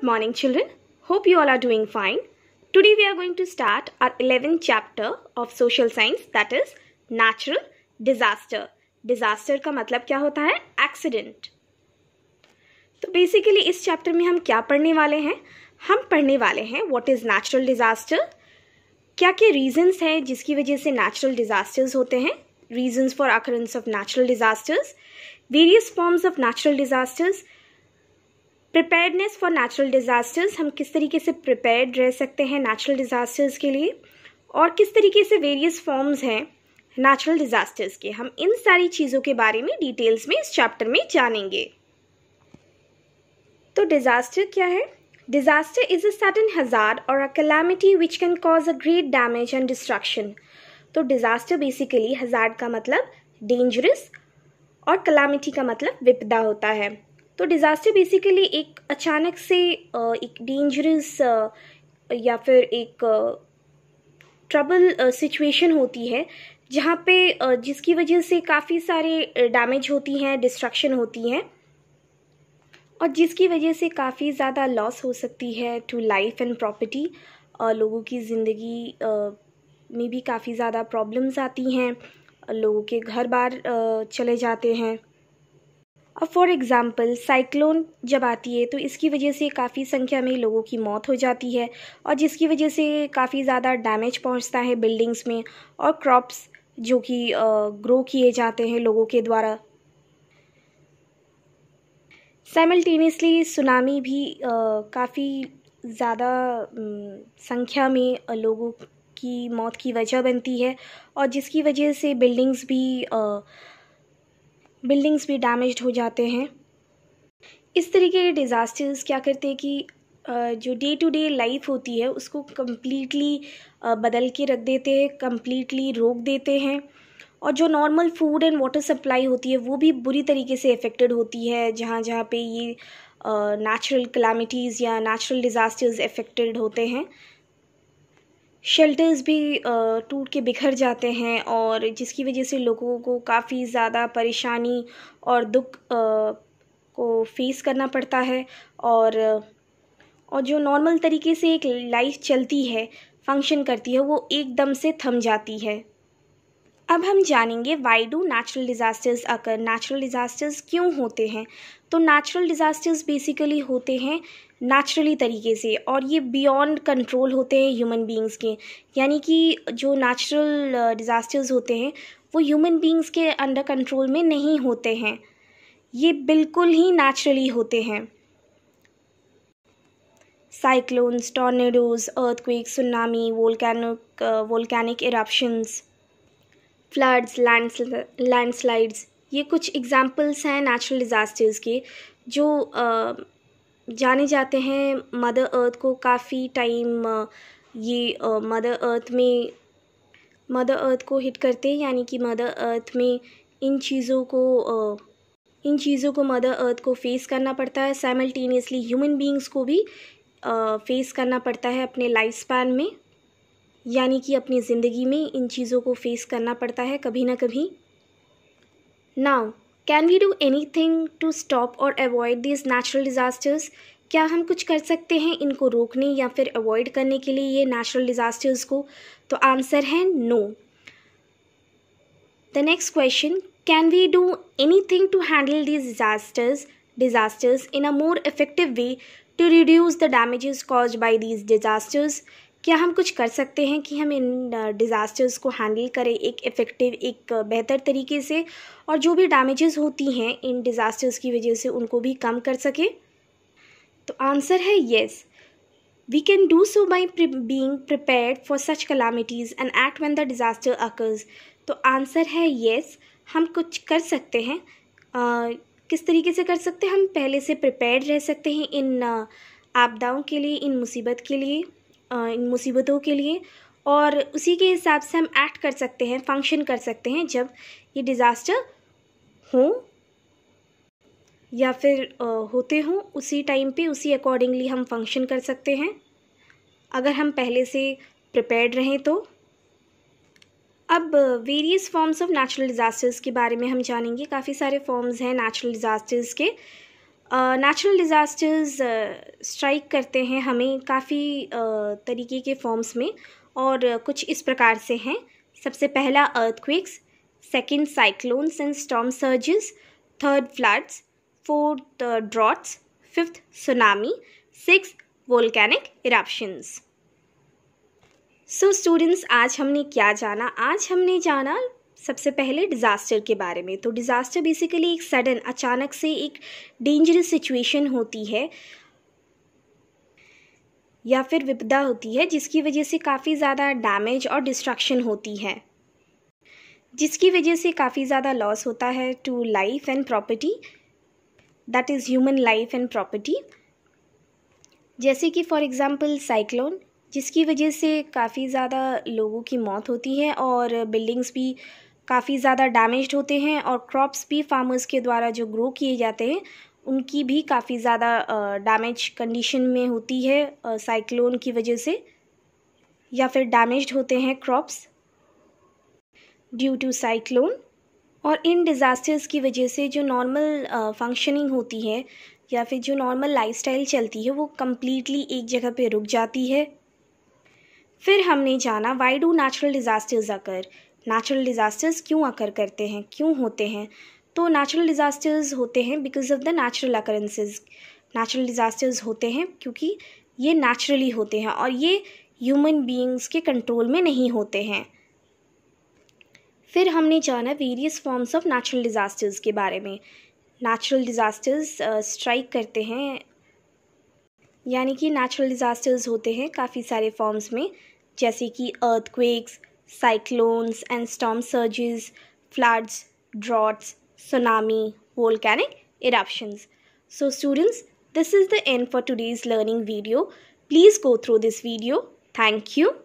Good morning children. Hope you all are doing fine. Today we are going to start our 11th chapter of social science that is natural disaster. Disaster ka matlab kya hota hai accident. तो basically इस chapter में हम क्या पढ़ने वाले हैं हम पढ़ने वाले हैं what is natural disaster. क्या क्या reasons हैं जिसकी वजह से natural disasters होते हैं reasons for occurrence of natural disasters, various forms of natural disasters, preparedness for natural disasters हम किस तरीके से प्रिपेयर्ड रह सकते हैं नेचुरल डिज़ास्टर्स के लिए और किस तरीके से वेरियस फॉर्म्स हैं नेचुरल डिज़ास्टर्स के हम इन सारी चीज़ों के बारे में डिटेल्स में इस चैप्टर में जानेंगे तो डिज़ास्टर क्या है disaster is a sudden hazard or a calamity which can cause a great damage and destruction तो डिजास्टर बेसिकली हजार का मतलब डेंजरस और कलामिटी का मतलब विपदा होता है तो डिज़ास्टर बेसिकली एक अचानक से एक डेंजरस या फिर एक ट्रबल सिचुएशन होती है जहाँ पे जिसकी वजह से काफ़ी सारे डैमेज होती हैं डिस्ट्रक्शन होती हैं और जिसकी वजह से काफ़ी ज़्यादा लॉस हो सकती है टू लाइफ एंड प्रॉपर्टी लोगों की ज़िंदगी में भी काफ़ी ज़्यादा प्रॉब्लम्स आती हैं लोगों के घर बार चले जाते हैं अब फॉर एग्ज़ाम्पल साइक्लोन जब आती है तो इसकी वजह से काफ़ी संख्या में लोगों की मौत हो जाती है और जिसकी वजह से काफ़ी ज़्यादा डैमेज पहुंचता है बिल्डिंग्स में और क्रॉप्स जो कि ग्रो किए जाते हैं लोगों के द्वारा साइमल्टेनियसली सुनामी भी काफ़ी ज़्यादा संख्या में लोगों की मौत की वजह बनती है और जिसकी वजह से बिल्डिंग्स भी आ, बिल्डिंग्स भी डैमेज हो जाते हैं इस तरीके के डिज़ास्टर्स क्या करते हैं कि जो डे टू डे लाइफ होती है उसको कम्प्लीटली बदल के रख देते हैं कम्प्लीटली रोक देते हैं और जो normal food and water supply होती है वो भी बुरी तरीके से अफेक्टेड होती है जहाँ जहाँ पे ये नेचुरल कलामिटीज़ या नेचुरल डिज़ास्टर्स अफेक्टेड होते हैं शेल्टर्स भी टूट के बिखर जाते हैं और जिसकी वजह से लोगों को काफ़ी ज़्यादा परेशानी और दुख को फेस करना पड़ता है और और जो नॉर्मल तरीके से एक लाइफ चलती है फंक्शन करती है वो एकदम से थम जाती है अब हम जानेंगे why do natural disasters occur natural disasters क्यों होते हैं तो नेचुरल डिज़ास्टर्स बेसिकली होते हैं नेचुरली तरीके से और ये बियॉन्ड कंट्रोल होते हैं ह्यूमन बींग्स के यानी कि जो नेचुरल डिज़ास्टर्स uh, होते हैं वो ह्यूमन बींग्स के अंडर कंट्रोल में नहीं होते हैं ये बिल्कुल ही नेचुरली होते हैं cyclones tornadoes earthquake tsunami volcanic volcanic eruptions floods land landslides ये कुछ एग्जांपल्स हैं नेचुरल डिज़ास्टर्स के जो uh, जाने जाते हैं मदर अर्थ को काफ़ी टाइम ये मदर अर्थ में मदर अर्थ को हिट करते हैं यानी कि मदर अर्थ में इन चीज़ों को इन चीज़ों को मदर अर्थ को फेस करना पड़ता है साइमल्टेनियसली ह्यूमन बींग्स को भी फेस करना पड़ता है अपने लाइफ स्पैन में यानी कि अपनी ज़िंदगी में इन चीज़ों को फेस करना पड़ता है कभी ना कभी now can we do anything to stop or avoid this natural disasters क्या हम कुछ कर सकते हैं इनको रोकने या फिर अवॉइड करने के लिए ये नेचुरल डिज़ास्टर्स को तो आंसर है no the next question can we do anything to handle this disasters disasters in a more effective way to reduce the damage cause by these disasters क्या हम कुछ कर सकते हैं कि हम इन डिज़ास्टर्स को हैंडल करें एक इफ़ेक्टिव एक बेहतर तरीके से और जो भी डैमेजेस होती हैं इन डिज़ास्टर्स की वजह से उनको भी कम कर सकें तो आंसर है yes we can do so by being prepare for such calamities and act when the disaster occurs तो आंसर है येस हम कुछ कर सकते हैं आ, किस तरीके से कर सकते हैं हम पहले से प्रिपेयर रह सकते हैं इन आपदाओं के लिए इन मुसीबत के लिए इन मुसीबतों के लिए और उसी के हिसाब से हम एक्ट कर सकते हैं फंक्शन कर सकते हैं जब ये डिज़ास्टर हो या फिर होते हों उसी टाइम पे उसी अकॉर्डिंगली हम फंक्शन कर सकते हैं अगर हम पहले से प्रिपेयर्ड रहें तो अब various forms of natural disasters के बारे में हम जानेंगे काफ़ी सारे फॉर्म्स हैं नेचुरल डिज़ास्टर्स के नेचुरल डिज़ास्टर्स स्ट्राइक करते हैं हमें काफ़ी uh, तरीके के फॉर्म्स में और कुछ इस प्रकार से हैं सबसे पहला earthquakes second cyclones and storm surges third floods fourth droughts fifth tsunami six volcanic eruptions so students आज हमने क्या जाना आज हमने जाना सबसे पहले डिज़ास्टर के बारे में तो डिज़ास्टर बेसिकली एक सडन अचानक से एक डेंजरस सिचुएशन होती है या फिर विपदा होती है जिसकी वजह से काफ़ी ज़्यादा डैमेज और डिस्ट्रक्शन होती है जिसकी वजह से काफ़ी ज़्यादा लॉस होता है to life and property that is human life and property जैसे कि फॉर एग्ज़ाम्पल साइक्लोन जिसकी वजह से काफ़ी ज़्यादा लोगों की मौत होती है और बिल्डिंग्स भी काफ़ी ज़्यादा डैमेज होते हैं और क्रॉप्स भी फार्मर्स के द्वारा जो ग्रो किए जाते हैं उनकी भी काफ़ी ज़्यादा डैमेज कंडीशन में होती है साइक्लोन की वजह से या फिर डैमेज होते हैं क्रॉप्स ड्यू टू साइक्लोन और इन डिज़ास्टर्स की वजह से जो नॉर्मल फंक्शनिंग होती है या फिर जो नॉर्मल लाइफस्टाइल चलती है वो कम्प्लीटली एक जगह पे रुक जाती है फिर हमने जाना why do natural disasters occur natural disasters क्यों आकर करते हैं क्यों होते हैं तो नेचुरल डिज़ास्टर्स होते हैं because of the natural occurrences natural disasters होते हैं क्योंकि ये नेचुरली होते हैं और ये ह्यूमन बीइंग्स के कंट्रोल में नहीं होते हैं फिर हमने जाना various forms of natural disasters के बारे में नेचुरल डिज़ास्टर्स स्ट्राइक करते हैं यानी कि नेचुरल डिज़ास्टर्स होते हैं काफ़ी सारे फॉर्म्स में जैसे कि earthquakes cyclones and storm surges, floods, droughts, tsunami, volcanic eruptions. So students, this is the end for today's learning video. Please go through this video. Thank you.